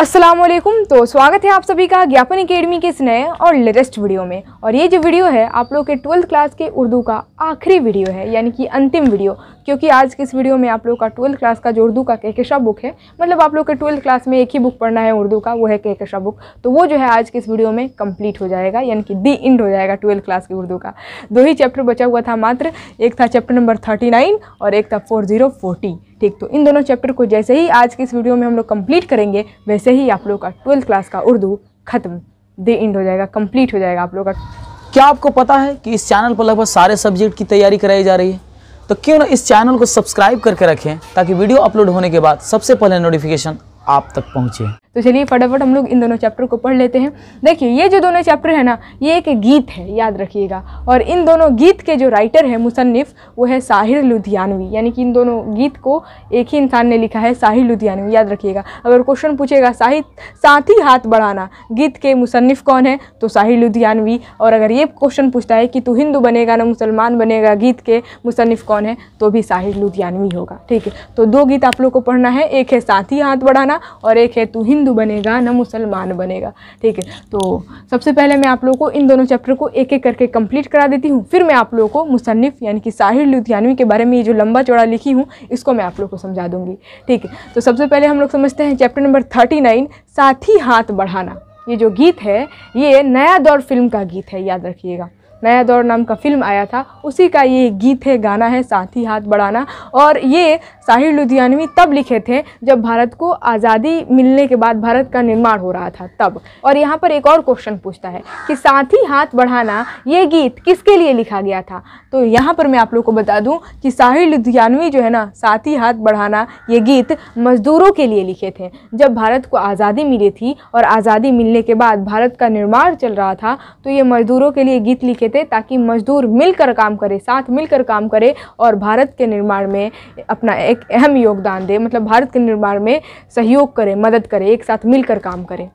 अस्सलाम वालेकुम तो स्वागत है आप सभी का ज्ञापन एकेडमी के इस नए और लेटेस्ट वीडियो में और ये जो वीडियो है आप लोग के ट्वेल्थ क्लास के उर्दू का आखिरी वीडियो है यानी कि अंतिम वीडियो क्योंकि आज के इस वीडियो में आप लोग का ट्वेल्थ क्लास का जो उर्दू का केकेशा बुक है मतलब आप लोग के ट्वेल्थ क्लास में एक ही बुक पढ़ना है उर्दू का वो है केकेशा बुक तो वो जो है आज के इस वीडियो में कंप्लीट हो जाएगा यानी कि दी इंड हो जाएगा ट्वेल्थ क्लास की उर्दू का दो ही चैप्टर बचा हुआ था मात्र एक था चैप्टर नंबर थर्टी और एक था फोर ठीक तो इन दोनों चैप्टर को जैसे ही आज की इस वीडियो में हम लोग कंप्लीट करेंगे वैसे ही आप लोग का ट्वेल्थ क्लास का उर्दू खत्म दे इंड हो जाएगा कंप्लीट हो जाएगा आप लोग का क्या आपको पता है कि इस चैनल पर लगभग सारे सब्जेक्ट की तैयारी कराई जा रही है तो क्यों ना इस चैनल को सब्सक्राइब करके रखें ताकि वीडियो अपलोड होने के बाद सबसे पहले नोटिफिकेशन आप तक पहुँचे तो चलिए फटाफट हम लोग इन दोनों चैप्टर को पढ़ लेते हैं देखिए ये जो दोनों चैप्टर है ना ये एक गीत है याद रखिएगा और इन दोनों गीत के जो राइटर है मुसनफ़ वो है साहिर लुधियानवी यानी कि इन दोनों गीत को एक ही इंसान ने लिखा है साहिर लुधियानवी याद रखिएगा अगर क्वेश्चन पूछेगा साहित साथ ही हाथ बढ़ाना गीत के मुसनफ़ कौन है तो साहिर लुधियानवी और अगर ये क्वेश्चन पूछता है कि तू हिंदू बनेगा ना मुसलमान बनेगा गीत के मुसनफ़ कौन है तो भी साहिर लुधियानवी होगा ठीक है तो दो गीत आप लोग को पढ़ना है एक है साथ ही हाथ बढ़ाना और एक है तू हिंदू हिंदू बनेगा ना मुसलमान बनेगा ठीक है तो सबसे पहले मैं आप लोगों को इन दोनों चैप्टर को एक एक करके कंप्लीट करा देती हूँ फिर मैं आप लोगों को मुसनफ़ यानी कि साहिर लुधियानवी के बारे में ये जो लंबा चौड़ा लिखी हूँ इसको मैं आप लोग को समझा दूँगी ठीक है तो सबसे पहले हम लोग समझते हैं चैप्टर नंबर थर्टी नाइन साथी हाथ बढ़ाना ये जो गीत है ये नया दौर फिल्म का गीत है याद रखिएगा नया दौर नाम का फिल्म आया था उसी का ये गीत है गाना है साथी हाथ बढ़ाना और ये साहिर लुधियानवी तब लिखे थे जब भारत को आज़ादी मिलने के बाद भारत का निर्माण हो रहा था तब और यहाँ पर एक और क्वेश्चन पूछता है कि साथी हाथ बढ़ाना ये गीत किसके लिए लिखा गया था तो यहाँ पर मैं आप लोग को बता दूँ कि साहिर लुधियानवी जो है ना साथी हाथ बढ़ाना ये गीत मज़दूरों के लिए लिखे थे जब भारत को आज़ादी मिली थी और आज़ादी मिलने के बाद भारत का निर्माण चल रहा था तो ये मज़दूरों के लिए गीत लिखे थे थे ताकि मजदूर मिलकर काम करें साथ मिलकर काम करें और भारत के निर्माण में अपना एक अहम योगदान दें मतलब भारत के निर्माण में सहयोग करें मदद करें एक साथ मिलकर काम करें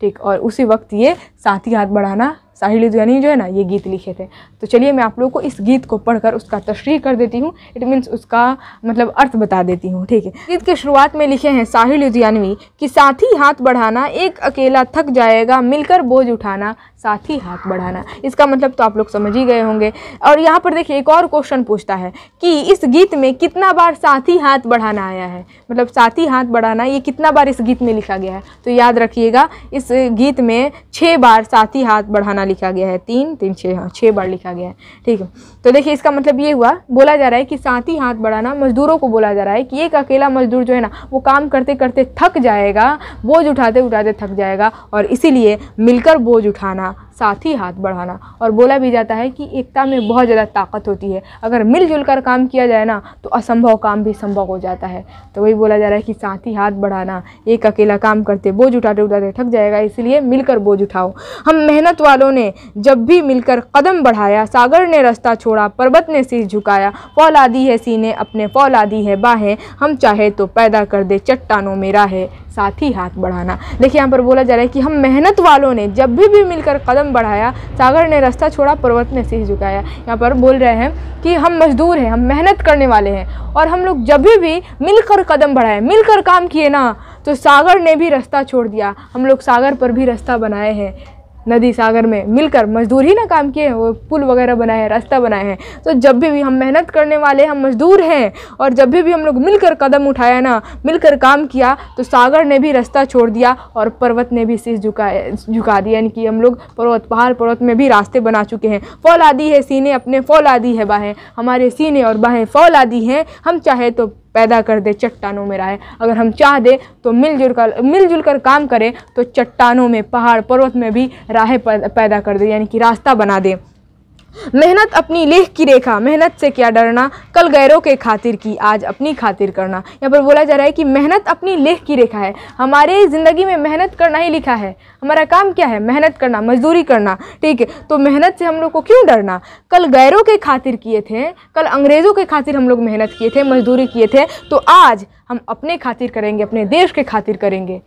ठीक और उसी वक्त ये साथी हाथ बढ़ाना साहिल लुधियानी जो है ना ये गीत लिखे थे तो चलिए मैं आप लोगों को इस गीत को पढ़कर उसका तशरी कर देती हूँ इट मीन्स उसका मतलब अर्थ बता देती हूँ ठीक है गीत के शुरुआत में लिखे हैं साहिल लुधियानवी कि साथी हाथ बढ़ाना एक अकेला थक जाएगा मिलकर बोझ उठाना साथ ही हाथ बढ़ाना इसका मतलब तो आप लोग समझ ही गए होंगे और यहाँ पर देखिए एक और क्वेश्चन पूछता है कि इस गीत में कितना बार साथी हाथ बढ़ाना आया है मतलब साथी हाथ बढ़ाना ये कितना बार इस गीत में लिखा गया है तो याद रखिएगा इस गीत में छः बार साथी हाथ बढ़ाना लिखा गया है तीन तीन छः हाँ छः बार लिखा गया है ठीक है तो देखिए इसका मतलब ये हुआ बोला जा रहा है कि साथी हाथ बढ़ाना मजदूरों को बोला जा रहा है कि एक अकेला मजदूर जो है ना वो काम करते करते थक जाएगा बोझ उठाते उठाते थक जाएगा और इसीलिए मिलकर बोझ उठाना 하라 साथ ही हाथ बढ़ाना और बोला भी जाता है कि एकता में बहुत ज़्यादा ताकत होती है अगर मिलजुल कर काम किया जाए ना तो असंभव काम भी संभव हो जाता है तो वही बोला जा रहा है कि साथ ही हाथ बढ़ाना एक अकेला काम करते बोझ उठाते उठाते थक जाएगा इसलिए मिलकर बोझ उठाओ हम मेहनत वालों ने जब भी मिलकर कदम बढ़ाया सागर ने रास्ता छोड़ा पर्वत ने सिर झुकाया फौलादी है सीने अपने फौलादी है बाहें हम चाहे तो पैदा कर दे चट्टानों में है साथ ही हाथ बढ़ाना देखिए यहाँ पर बोला जा रहा है कि हम मेहनत वालों ने जब भी भी मिलकर कदम कदम बढ़ाया सागर ने रास्ता छोड़ा पर्वत ने सीह झुकाया यहाँ पर बोल रहे हैं कि हम मजदूर हैं हम मेहनत करने वाले हैं और हम लोग जब भी मिलकर कदम बढ़ाए मिलकर काम किए ना तो सागर ने भी रास्ता छोड़ दिया हम लोग सागर पर भी रास्ता बनाए हैं नदी सागर में मिलकर मजदूर ही ना काम किए हैं वो पुल वगैरह बनाए हैं रास्ता बनाए हैं तो जब भी, हम मेहनत करने वाले हम मजदूर हैं और जब भी, हम लोग मिलकर कदम उठाया ना मिलकर काम किया तो सागर ने भी रास्ता छोड़ दिया और पर्वत ने भी सिर झुका झुका दिया यानी कि हम लोग पर्वत पहाड़ पर्वत में भी रास्ते बना चुके हैं फौल आदि है सीने अपने फौल आदि है बाहें हमारे सीने और बाहें फौल आदि हैं हम चाहे तो पैदा कर दे चट्टानों में राय अगर हम चाह दें तो मिलजुल कर मिलजुल कर काम करें तो चट्टानों में पहाड़ पर्वत में भी राहें पैदा कर दे यानी कि रास्ता बना दें मेहनत अपनी लेख की रेखा मेहनत से क्या डरना कल गैरों के खातिर की आज अपनी खातिर करना यहाँ पर बोला जा रहा है कि मेहनत अपनी लेख की रेखा है हमारे ज़िंदगी में मेहनत करना ही लिखा है हमारा काम क्या है मेहनत करना मजदूरी करना ठीक है तो मेहनत से हम लोग को क्यों डरना कल गैरों के खातिर किए थे कल अंग्रेज़ों के खातिर हम लोग मेहनत किए थे मजदूरी किए थे तो आज हम अपने खातिर करेंगे अपने देश के खातिर करेंगे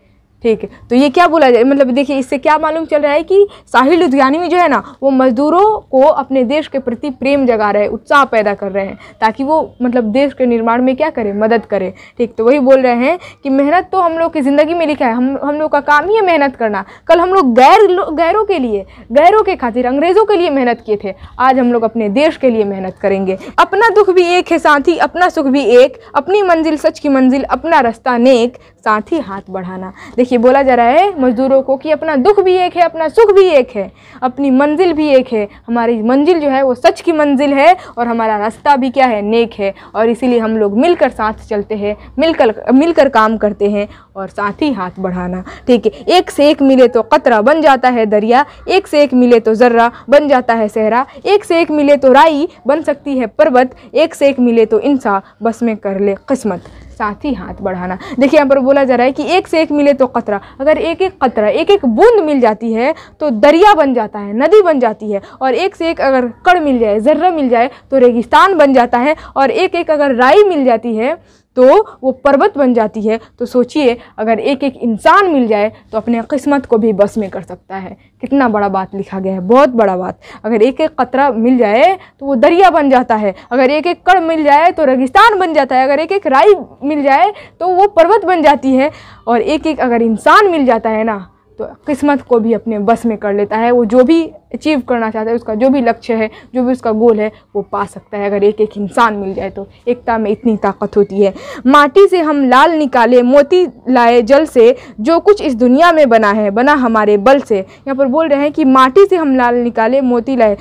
ठीक है तो ये क्या बोला जाए मतलब देखिए इससे क्या मालूम चल रहा है कि साहिल लुधियानी में जो है ना वो मजदूरों को अपने देश के प्रति प्रेम जगा रहे हैं उत्साह पैदा कर रहे हैं ताकि वो मतलब देश के निर्माण में क्या करें मदद करें ठीक तो वही बोल रहे हैं कि मेहनत तो हम लोग की ज़िंदगी में लिखा है हम हम लोग का काम ही है मेहनत करना कल हम लोग गैर गैरों के लिए गैरों के खातिर अंग्रेज़ों के लिए मेहनत किए थे आज हम लोग अपने देश के लिए मेहनत करेंगे अपना दुख भी एक है साथ अपना सुख भी एक अपनी मंजिल सच की मंजिल अपना रास्ता नेक साथ हाथ बढ़ाना देखिए देखिए बोला जा रहा है मज़दूरों को कि अपना दुख भी एक है अपना सुख भी एक है अपनी मंजिल भी एक है हमारी मंजिल जो है वो सच की मंजिल है और हमारा रास्ता भी क्या है नेक है और इसीलिए हम लोग मिलकर साथ चलते हैं मिलकर मिलकर काम करते हैं और साथ ही हाथ बढ़ाना ठीक है एक से एक मिले तो कतरा बन जाता है दरिया एक से एक मिले तो ज़र्रा बन जाता है सहरा एक से एक मिले तो राई बन सकती है पर्वत एक से एक मिले तो इंसा बस में कर ले किस्मत साथ ही हाथ बढ़ाना देखिए यहाँ पर बोला जा रहा है कि एक से एक मिले तो कतरा अगर एक एक कतरा एक एक बूंद मिल जाती है तो दरिया बन जाता है नदी बन जाती है और एक से एक अगर कड़ मिल जाए ज़र्रा मिल जाए तो रेगिस्तान बन जाता है और एक एक अगर राई मिल जाती है तो वो पर्वत बन जाती है तो सोचिए अगर एक एक इंसान मिल जाए तो अपने किस्मत को भी बस में कर सकता है कितना बड़ा बात लिखा गया है बहुत बड़ा बात अगर एक एक कतरा मिल जाए तो वो दरिया बन जाता है अगर एक एक कड़ मिल जाए तो रेगिस्तान बन जाता है अगर एक एक राई मिल जाए तो वो पर्वत बन जाती है और एक एक अगर इंसान मिल जाता है ना तो किस्मत को भी अपने बस में कर लेता है वो जो भी अचीव करना चाहता है उसका जो भी लक्ष्य है जो भी उसका गोल है वो पा सकता है अगर एक एक इंसान मिल जाए तो एकता में इतनी ताकत होती है माटी से हम लाल निकाले मोती लाए जल से जो कुछ इस दुनिया में बना है बना हमारे बल से यहाँ पर बोल रहे हैं कि माटी से हम लाल निकाले मोती लाए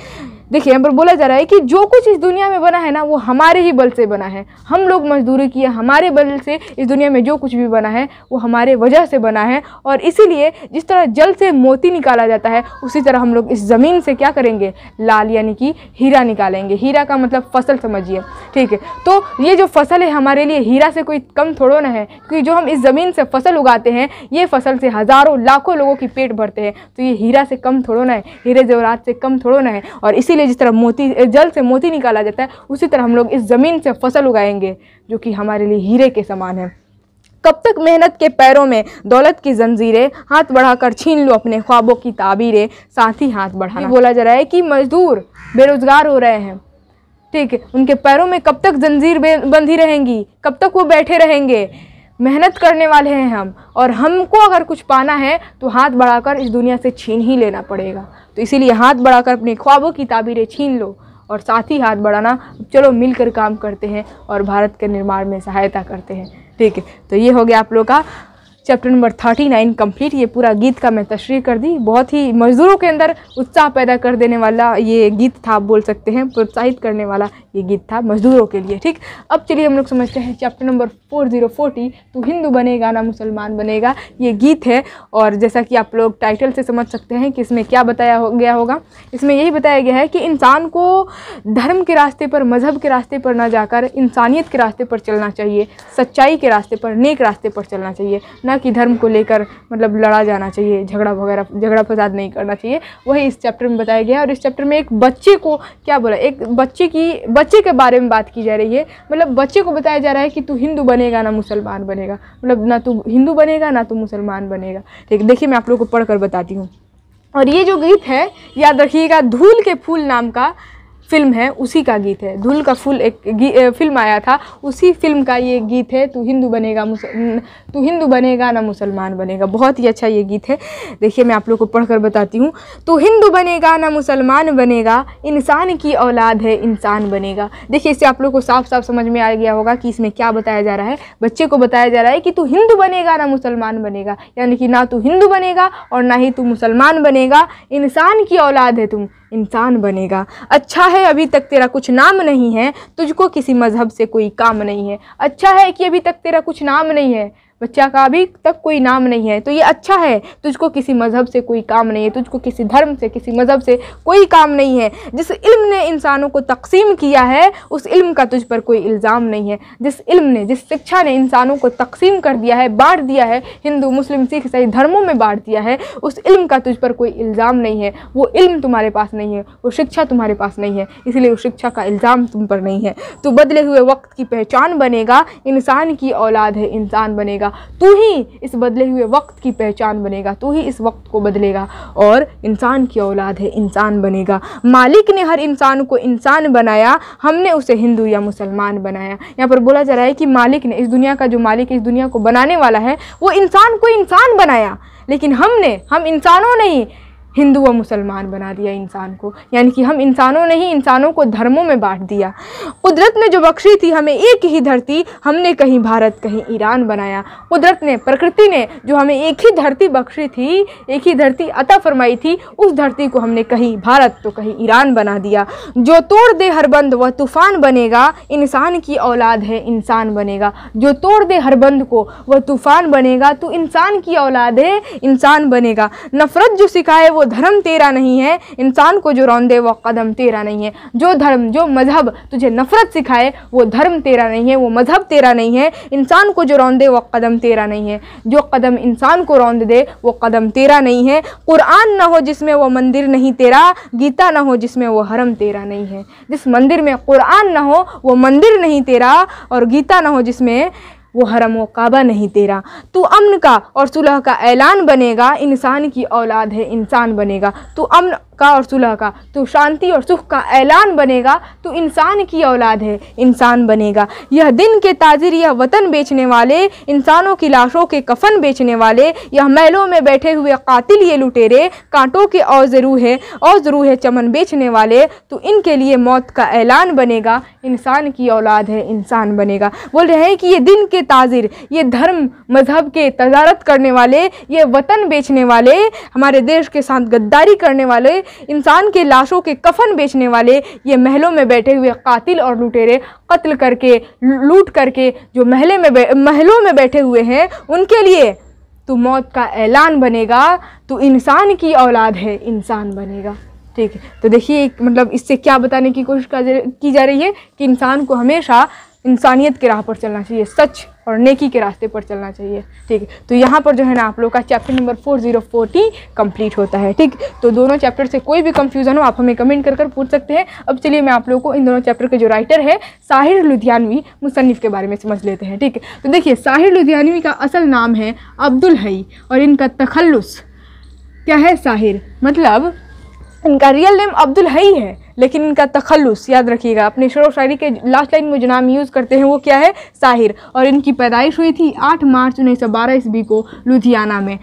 देखिए यहाँ पर बोला जा रहा है कि जो कुछ इस दुनिया में बना है ना वो हमारे ही बल से बना है हम लोग मजदूरी किए हमारे बल से इस दुनिया में जो कुछ भी बना है वो हमारे वजह से बना है और इसीलिए जिस तरह जल से मोती निकाला जाता है उसी तरह हम लोग इस ज़मीन से क्या करेंगे लाल यानी कि हीरा निकालेंगे हीरा का मतलब फसल समझिए ठीक है तो ये जो फसल है हमारे लिए हीरा से कोई कम थोड़ो ना है क्योंकि जो हम इस ज़मीन से फसल उगाते हैं ये फसल से हज़ारों लाखों लोगों की पेट भरते हैं तो ये हीरा से कम थोड़ो ना है हीरे जवरात से कम थोड़ो ना है और इसीलिए इसीलिए जिस तरह मोती जल से मोती निकाला जाता है उसी तरह हम लोग इस ज़मीन से फसल उगाएंगे जो कि हमारे लिए हीरे के समान है कब तक मेहनत के पैरों में दौलत की जंजीरें हाथ बढ़ाकर छीन लो अपने ख्वाबों की ताबीरें साथ ही हाथ बढ़ा बोला जा रहा है कि मजदूर बेरोजगार हो रहे हैं ठीक है उनके पैरों में कब तक जंजीर बंधी रहेंगी कब तक वो बैठे रहेंगे मेहनत करने वाले हैं हम और हमको अगर कुछ पाना है तो हाथ बढ़ाकर इस दुनिया से छीन ही लेना पड़ेगा तो इसीलिए हाथ बढ़ाकर अपने ख्वाबों की ताबीरें छीन लो और साथ ही हाथ बढ़ाना चलो मिलकर काम करते हैं और भारत के निर्माण में सहायता करते हैं ठीक है तो ये हो गया आप लोग का chapter number thirty nine complete ये पूरा गीत का मैं तशरी कर दी बहुत ही मज़दूरों के अंदर उत्साह पैदा कर देने वाला ये गीत था आप बोल सकते हैं प्रोत्साहित करने वाला ये गीत था मज़दूरों के लिए ठीक अब चलिए हम लोग समझते हैं chapter number four zero forty तो हिंदू बनेगा ना मुसलमान बनेगा ये गीत है और जैसा कि आप लोग टाइटल से समझ सकते हैं कि इसमें क्या बताया हो गया होगा इसमें यही बताया गया है कि इंसान को धर्म के रास्ते पर मज़हब के रास्ते पर ना जाकर इंसानियत के रास्ते पर चलना चाहिए सच्चाई के रास्ते पर नेक रास्ते पर चलना चाहिए ना कि धर्म को लेकर मतलब लड़ा जाना चाहिए झगड़ा वगैरह झगड़ा फसाद नहीं करना चाहिए वही इस चैप्टर में बताया गया और इस चैप्टर में एक बच्चे को क्या बोला एक बच्चे की बच्चे के बारे में बात की जा रही है मतलब बच्चे को बताया जा रहा है कि तू हिंदू बनेगा ना मुसलमान बनेगा मतलब ना तू हिंदू बनेगा ना तू मुसलमान बनेगा ठीक देखिए मैं आप लोग को पढ़ बताती हूँ और ये जो गीत है याद रखिएगा धूल के फूल नाम का फिल्म है उसी का गीत है धुल का फुल एक फिल्म आया था उसी फिल्म का ये गीत है तू हिंदू बनेगा तू हिंदू बनेगा ना मुसलमान बनेगा बहुत ही अच्छा ये गीत है देखिए मैं आप लोग को पढ़कर बताती हूँ तू हिंदू बनेगा ना मुसलमान बनेगा इंसान की औलाद है इंसान बनेगा देखिए इससे आप लोग को साफ साफ समझ में आ गया होगा कि इसमें क्या बताया जा रहा है बच्चे को बताया जा रहा है कि तू हिंदू बनेगा ना मुसलमान बनेगा यानी कि ना तू हिंदू बनेगा और ना ही तू मुसलमान बनेगा इंसान की औलाद है तुम इंसान बनेगा अच्छा है है अभी तक तेरा कुछ नाम नहीं है तुझको किसी मज़हब से कोई काम नहीं है अच्छा है कि अभी तक तेरा कुछ नाम नहीं है बच्चा का अभी तक कोई नाम नहीं है तो ये अच्छा है तुझको किसी मज़हब से कोई काम नहीं है तुझको किसी धर्म से किसी मज़हब से कोई काम नहीं है जिस इल्म ने इंसानों को तकसीम किया है उस इल्म का तुझ पर कोई इल्ज़ाम नहीं है जिस इल्म ने जिस शिक्षा ने इंसानों को तकसीम कर दिया है बांट दिया है हिंदू मुस्लिम सिख ईसाई धर्मों में बांट दिया है उस इल्म का तुझ पर कोई इल्ज़ाम नहीं है वो इल्म तुम्हारे पास नहीं है वो शिक्षा तुम्हारे पास नहीं है इसलिए उस शिक्षा का इल्ज़ाम तुम पर नहीं है तो बदले हुए वक्त की पहचान बनेगा इंसान की औलाद है इंसान बनेगा बनेगा तू ही इस बदले हुए वक्त की पहचान बनेगा तू ही इस वक्त को बदलेगा और इंसान की औलाद है इंसान बनेगा मालिक ने हर इंसान को इंसान बनाया हमने उसे हिंदू या मुसलमान बनाया यहाँ पर बोला जा रहा है कि मालिक ने इस दुनिया का जो मालिक इस दुनिया को बनाने वाला है वो इंसान को इंसान बनाया लेकिन हमने हम इंसानों नहीं हिंदू व मुसलमान बना दिया इंसान को यानी कि हम इंसानों ने ही इंसानों को धर्मों में बांट दिया कुदरत ने जो बख्शी थी हमें एक ही धरती हमने कहीं भारत कहीं ईरान बनाया कुदरत ने प्रकृति ने जो हमें एक ही धरती बख्शी थी एक ही धरती अता फरमाई थी उस धरती को हमने कहीं भारत तो कहीं ईरान बना दिया जो तोड़ दे हर बंद वह तूफ़ान बनेगा इंसान की औलाद है इंसान बनेगा जो तोड़ दे हर बंद को वह तूफ़ान बनेगा तो इंसान की औलाद है इंसान बनेगा नफ़रत जो सिखाए वो धर्म तेरा नहीं है इंसान को जो रौंदे वो कदम तेरा नहीं है जो धर्म जो मज़हब तुझे नफ़रत सिखाए वो धर्म तेरा नहीं है वो मज़हब तेरा नहीं है इंसान को जो रौंदे वो कदम तेरा नहीं है जो कदम इंसान को रौंद दे वो कदम तेरा नहीं है कुरान ना हो जिसमें वो मंदिर नहीं तेरा गीता ना हो जिसमें वो हरम तेरा नहीं है जिस मंदिर में कुरान ना हो वो मंदिर नहीं तेरा और गीता ना हो जिसमें वो हरम काबा नहीं तेरा तू अमन का और सुलह का ऐलान बनेगा इंसान की औलाद है इंसान बनेगा तू अमन का और सुलह का तू शांति और सुख का ऐलान बनेगा तू इंसान की औलाद है इंसान बनेगा यह दिन के ताजिर यह वतन बेचने वाले इंसानों की लाशों के कफन बेचने वाले यह महलों में बैठे हुए कातिल ये लुटेरे कांटों के औजरू है औजरू है चमन बेचने वाले तो इनके लिए मौत का ऐलान बनेगा इंसान की औलाद है इंसान बनेगा बोल रहे हैं कि ये दिन के के ताजिर ये धर्म मज़हब के तजारत करने वाले ये वतन बेचने वाले हमारे देश के साथ गद्दारी करने वाले इंसान के लाशों के कफन बेचने वाले ये महलों में बैठे हुए कातिल और लुटेरे कत्ल करके लूट करके जो महले में महलों में बैठे हुए हैं उनके लिए तो मौत का ऐलान बनेगा तो इंसान की औलाद है इंसान बनेगा ठीक है तो देखिए मतलब इससे क्या बताने की कोशिश की जा रही है कि इंसान को हमेशा इंसानियत के राह पर चलना चाहिए सच और नेकी के रास्ते पर चलना चाहिए ठीक है तो यहाँ पर जो है ना आप लोग का chapter number four zero forty complete होता है ठीक तो दोनों चैप्टर से कोई भी कंफ्यूजन हो आप हमें कमेंट कर कर पूछ सकते हैं अब चलिए मैं आप लोगों को इन दोनों चैप्टर के जो राइटर है साहिर लुधियानवी मुसनफ़ के बारे में समझ लेते हैं ठीक है तो देखिए साहिर लुधियानवी का असल नाम है अब्दुल हई और इनका तखलस क्या है साहिर मतलब इनका रियल नेम अब्दुल हई है लेकिन इनका तखलुस याद रखिएगा अपने शोर शायरी के लास्ट लाइन में जो नाम यूज़ करते हैं वो क्या है साहिर और इनकी पैदाइश हुई थी 8 मार्च उन्नीस सौ ईस्वी को लुधियाना में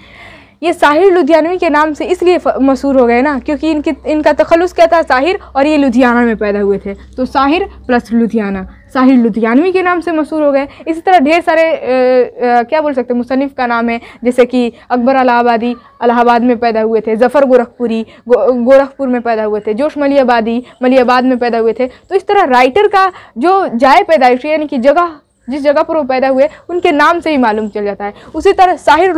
ये साहिर लुधियानवी के नाम से इसलिए मशहूर हो गए ना क्योंकि इनकी इनका तखलुस क्या था साहिर और ये लुधियाना में पैदा हुए थे तो साहिर प्लस लुधियाना साहिर लुधियानवी के नाम से मशहूर हो गए इसी तरह ढेर सारे आ, आ, क्या बोल सकते हैं मुसनफ़ का नाम है जैसे कि अकबर अलाहाबादी अलाहाबाद में पैदा हुए थे जफ़र गोरखपुरी गो, गोरखपुर में पैदा हुए थे जोश मलियाबादी मलियाबाद में पैदा हुए थे तो इस तरह राइटर का जो जाए पैदाइश यानी कि जगह जिस जगह पर वो पैदा हुए उनके नाम से ही मालूम चल जाता है उसी तरह साहिर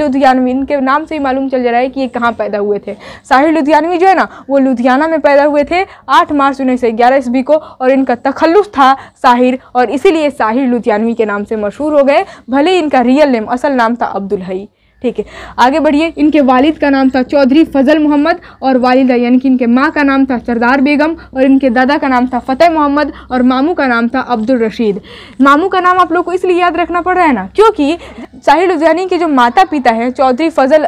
लुधियानवी इनके नाम से ही मालूम चल जा रहा है कि ये कहाँ पैदा हुए थे साहिर लुधियानवी जो है ना वो लुधियाना में पैदा हुए थे आठ मार्च उन्नीस सौ ग्यारह ईस्वी को और इनका तखल्लुस था साहिर और इसीलिए साहिर लुधियानवी के नाम से मशहूर हो गए भले इनका रियल नेम असल नाम था अब्दुल हई ठीक है आगे बढ़िए इनके वालिद का नाम था चौधरी फजल मोहम्मद और वालिदा यानी कि इनके माँ का नाम था सरदार बेगम और इनके दादा का नाम था फ़तेह मोहम्मद और मामू का नाम था अब्दुल रशीद मामू का नाम आप लोग को इसलिए याद रखना पड़ रहा है ना क्योंकि साहिल उजैनी के जो माता पिता हैं चौधरी फजल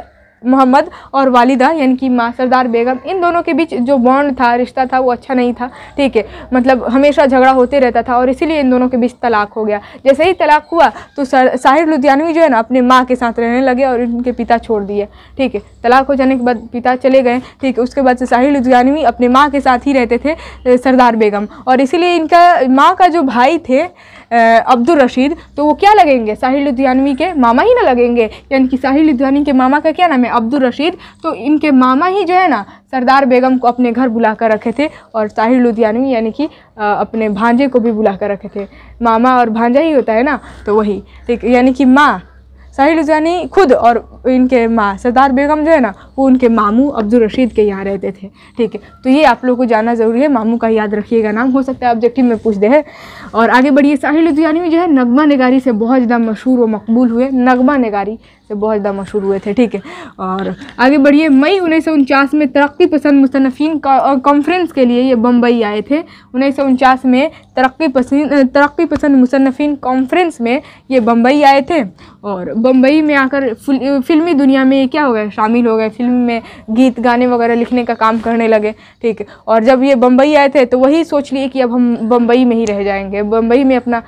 मोहम्मद और वालिदा यानी कि माँ सरदार बेगम इन दोनों के बीच जो बॉन्ड था रिश्ता था वो अच्छा नहीं था ठीक है मतलब हमेशा झगड़ा होते रहता था और इसीलिए इन दोनों के बीच तलाक हो गया जैसे ही तलाक हुआ तो साहिर लुधियानवी जो है ना अपने माँ के साथ रहने लगे और इनके पिता छोड़ दिए ठीक है तलाक हो जाने के बाद पिता चले गए ठीक है उसके बाद से साहिर लुधियानवी अपने माँ के साथ ही रहते थे सरदार बेगम और इसीलिए इनका माँ का जो भाई थे अब्दुल रशीद तो वो क्या लगेंगे साहिल लुधियानवी के मामा ही ना लगेंगे यानी कि साहिल लुधियानवी के मामा का क्या नाम है अब्दुल रशीद तो इनके मामा ही जो है ना सरदार बेगम को अपने घर बुला कर रखे थे और साहिल लुधियानवी यानी कि अपने भांजे को भी बुला कर रखे थे मामा और भांजा ही होता है ना तो वही यानी कि माँ साहिल लुधियानी खुद और इनके माँ सरदार बेगम जो है ना वो उनके मामू अब्दुल रशीद के यहाँ रहते थे ठीक है तो ये आप लोगों को जानना ज़रूरी है मामू का याद रखिएगा नाम हो सकता है ऑब्जेक्टिव में पूछ दे है और आगे बढ़िए साहिल लुधियानी में जो है नगमा नगारी से बहुत ज़्यादा मशहूर व मकबूल हुए नगमा नगारी से बहुत ज़्यादा मशहूर हुए थे ठीक है और आगे बढ़िए मई उन्नीस में तरक्की पसंद मुस्तनफिन कॉन्फ्रेंस के लिए ये बम्बई आए थे उन्नीस में तरक्की पसंद तरक्की पसंद मुसनफिन कॉन्फ्रेंस में ये बम्बई आए थे और बम्बई में आकर फुल फिल्मी दुनिया में क्या हो गए शामिल हो गए फिल्म में गीत गाने वगैरह लिखने का काम करने लगे ठीक है और जब ये बम्बई आए थे तो वही सोच लिए कि अब हम बम्बई में ही रह जाएंगे बम्बई में अपना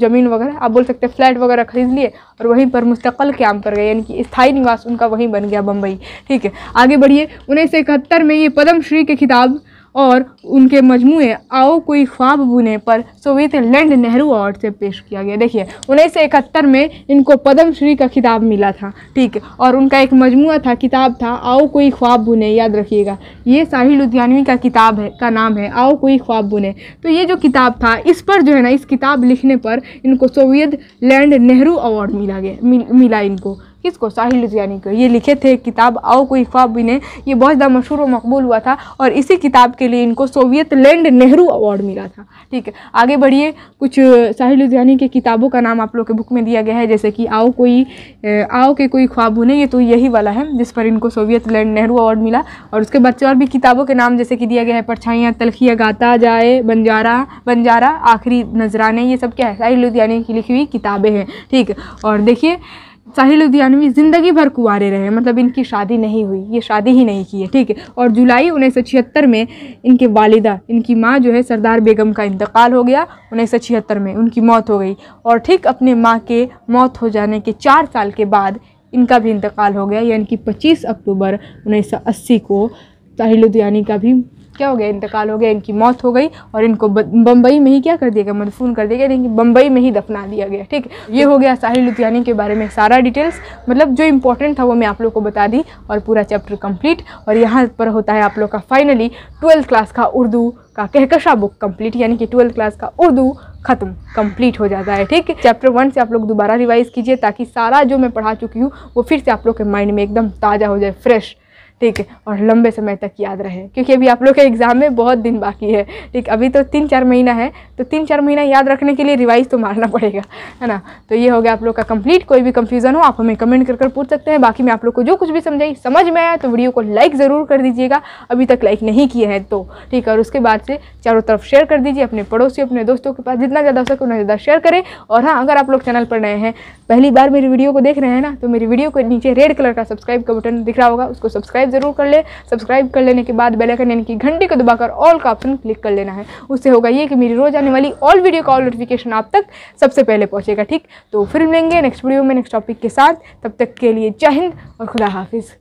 ज़मीन वगैरह आप बोल सकते हैं फ्लैट वगैरह ख़रीद लिए और वहीं पर मुस्तकल क्याम कर गए यानी कि स्थायी निवास उनका वहीं बन गया बम्बई ठीक है आगे बढ़िए उन्नीस सौ इकहत्तर में ये पद्मश्री के खिताब और उनके मजमू आओ कोई ख्वाब बुने पर सोवियत लैंड नेहरू अवार्ड से पेश किया गया देखिए उन्नीस सौ इकहत्तर में इनको पद्मश्री श्री का खिताब मिला था ठीक और उनका एक मजमू था किताब था आओ कोई ख्वाब बुने याद रखिएगा ये साहिल लुधियानवी का किताब है का नाम है आओ कोई ख्वाब बुने तो ये जो किताब था इस पर जो है ना इस किताब लिखने पर इनको सोवियत लैंड नेहरू अवार्ड मिला गया मिला इनको किसको साहिल लुधियानी को ये लिखे थे किताब आओ कोई ख्वाब बिने ये बहुत ज़्यादा मशहूर और मकबूल हुआ था और इसी किताब के लिए इनको सोवियत लैंड नेहरू अवार्ड मिला था ठीक है आगे बढ़िए कुछ साहिल लुधियानी की किताबों का नाम आप लोग के बुक में दिया गया है जैसे कि आओ कोई आओ के कोई ख्वाब बुने ये तो यही वाला है जिस पर इनको सोवियत लैंड नेहरू अवार्ड मिला और उसके बच्चे और भी किताबों के नाम जैसे कि दिया गया है परछाइयाँ तलखिया गाता जाए बंजारा बंजारा आखिरी नजराने ये सब क्या है साहिल लुधियानी की लिखी हुई किताबें हैं ठीक और देखिए साहिल लुधियानवी ज़िंदगी भर कुंवारे रहे मतलब इनकी शादी नहीं हुई ये शादी ही नहीं की है ठीक है और जुलाई उन्नीस में इनके वालिदा इनकी माँ जो है सरदार बेगम का इंतकाल हो गया उन्नीस में उनकी मौत हो गई और ठीक अपने माँ के मौत हो जाने के चार साल के बाद इनका भी इंतकाल हो गया यानी कि 25 अक्टूबर अस्सी को लुधियानी का भी क्या हो गया इंतकाल हो गया इनकी मौत हो गई और इनको बम्बई में ही क्या कर दिया गया मदफून मतलब कर दिया गया इनकी बम्बई में ही दफना दिया गया ठीक ये हो गया साहिल लुधियानी के बारे में सारा डिटेल्स मतलब जो इंपॉर्टेंट था वो मैं आप लोग को बता दी और पूरा चैप्टर कम्प्लीट और यहाँ पर होता है आप लोग का फाइनली ट्वेल्थ क्लास का उर्दू का कहकशा बुक कम्प्लीट यानी कि ट्वेल्थ क्लास का उर्दू ख़त्म कंप्लीट हो जाता है ठीक चैप्टर वन से आप लोग दोबारा रिवाइज़ कीजिए ताकि सारा जो मैं पढ़ा चुकी हूँ वो फिर से आप लोग के माइंड में एकदम ताज़ा हो जाए फ्रेश ठीक है और लंबे समय तक याद रहे क्योंकि अभी आप लोग के एग्ज़ाम में बहुत दिन बाकी है ठीक अभी तो तीन चार महीना है तो तीन चार महीना याद रखने के लिए रिवाइज तो मारना पड़ेगा है ना तो ये हो गया आप लोग का कंप्लीट कोई भी कंफ्यूजन हो आप हमें कमेंट कर कर पूछ सकते हैं बाकी मैं आप लोग को जो कुछ भी समझाई समझ में आया तो वीडियो को लाइक ज़रूर कर दीजिएगा अभी तक लाइक नहीं किए हैं तो ठीक है और उसके बाद से चारों तरफ शेयर कर दीजिए अपने पड़ोसी अपने दोस्तों के पास जितना ज़्यादा हो सके उतना ज़्यादा शेयर करें और हाँ अगर आप लोग चैनल पर नए हैं पहली बार मेरी वीडियो को देख रहे हैं ना तो मेरी वीडियो को नीचे रेड कलर का सब्सक्राइब का बटन दिख रहा होगा उसको सब्सक्राइब सब्सक्राइब जरूर कर ले सब्सक्राइब कर लेने के बाद बेलाइकन यानी कि घंटी को दबाकर ऑल का ऑप्शन क्लिक कर लेना है उससे होगा ये कि मेरी रोज़ आने वाली ऑल वीडियो का ऑल नोटिफिकेशन आप तक सबसे पहले पहुँचेगा ठीक तो फिर मिलेंगे नेक्स्ट वीडियो में नेक्स्ट टॉपिक के साथ तब तक के लिए जय हिंद और खुदा हाफिज़